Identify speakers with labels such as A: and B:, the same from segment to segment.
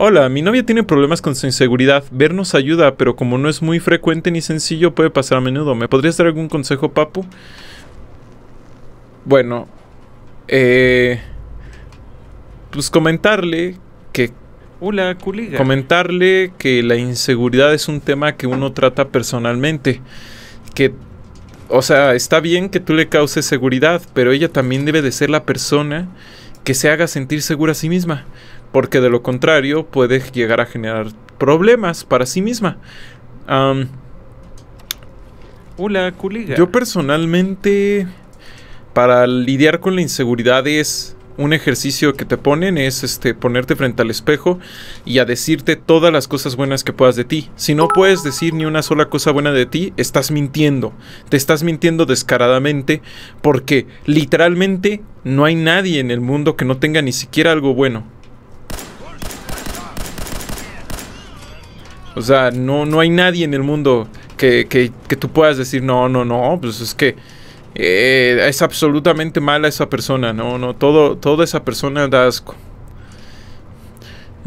A: Hola, mi novia tiene problemas con su inseguridad. Vernos ayuda, pero como no es muy frecuente ni sencillo, puede pasar a menudo. ¿Me podrías dar algún consejo, papu? Bueno, eh, pues comentarle que... Hola, culiga, Comentarle que la inseguridad es un tema que uno trata personalmente. Que, o sea, está bien que tú le causes seguridad, pero ella también debe de ser la persona que se haga sentir segura a sí misma porque de lo contrario puede llegar a generar problemas para sí misma. Hola, colega. Yo personalmente, para lidiar con la inseguridad es un ejercicio que te ponen es este ponerte frente al espejo y a decirte todas las cosas buenas que puedas de ti. Si no puedes decir ni una sola cosa buena de ti, estás mintiendo. Te estás mintiendo descaradamente porque literalmente no hay nadie en el mundo que no tenga ni siquiera algo bueno. O sea, no, no hay nadie en el mundo que, tú puedas decir, no, no, no, pues es que eh, es absolutamente mala esa persona, no, no, todo, toda esa persona da asco.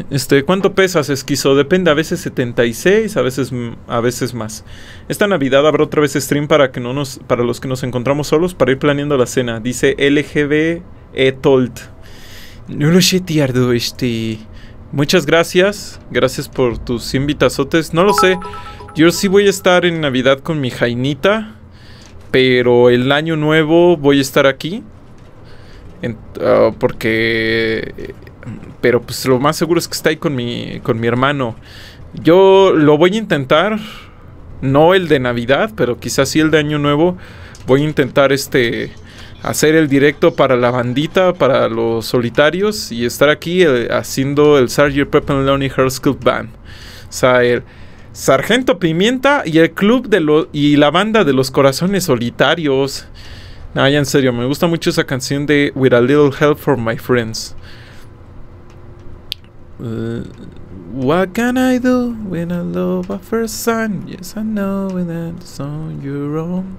A: Este, ¿cuánto pesas, esquizo? Depende, a veces 76, a veces, a veces más. Esta Navidad habrá otra vez stream para que no nos, para los que nos encontramos solos, para ir planeando la cena. Dice LGB Etolt. No lo sé, este. Muchas gracias. Gracias por tus invitazotes. No lo sé. Yo sí voy a estar en Navidad con mi Jainita. Pero el año nuevo voy a estar aquí. Ah, porque. Pero pues lo más seguro es que está ahí con mi, con mi hermano. Yo lo voy a intentar. No el de Navidad, pero quizás sí el de Año Nuevo. Voy a intentar este hacer el directo para la bandita, para los solitarios y estar aquí eh, haciendo el Sgt. Pepper and Lonely Club Band. O sea, el Sargento Pimienta y el club de los y la banda de los corazones solitarios. No, ya en serio, me gusta mucho esa canción de With a Little Help from My Friends. Uh, what can I do when I love a first sign? Yes, I know when that's on your own.